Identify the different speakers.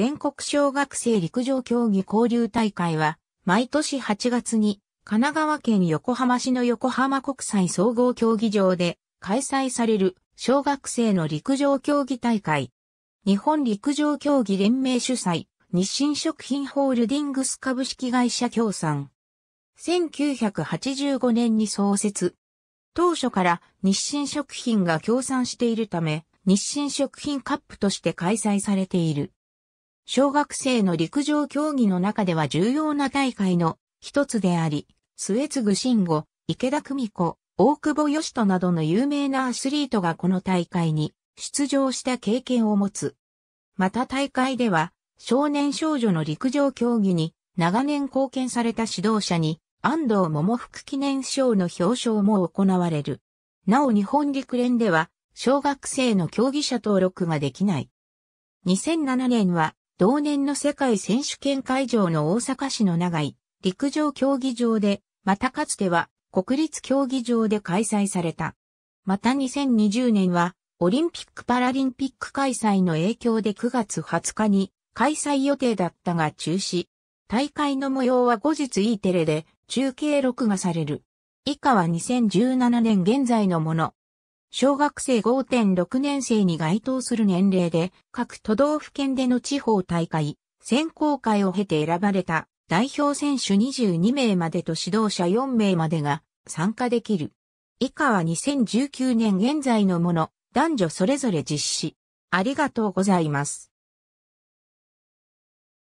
Speaker 1: 全国小学生陸上競技交流大会は、毎年8月に、神奈川県横浜市の横浜国際総合競技場で開催される小学生の陸上競技大会。日本陸上競技連盟主催、日清食品ホールディングス株式会社協賛。1985年に創設。当初から日清食品が協賛しているため、日清食品カップとして開催されている。小学生の陸上競技の中では重要な大会の一つであり、末継慎吾、池田久美子、大久保義人などの有名なアスリートがこの大会に出場した経験を持つ。また大会では、少年少女の陸上競技に長年貢献された指導者に安藤桃福記念賞の表彰も行われる。なお日本陸連では小学生の競技者登録ができない。2007年は同年の世界選手権会場の大阪市の長い陸上競技場で、またかつては国立競技場で開催された。また2020年は、オリンピック・パラリンピック開催の影響で9月20日に開催予定だったが中止。大会の模様は後日 E テレで中継録画される。以下は2017年現在のもの。小学生5.6年生に該当する年齢で、各都道府県での地方大会、選考会を経て選ばれた代表選手22名までと指導者4名までが参加できる。以下は2019年現在のもの、男女それぞれ実施。ありがとうございます。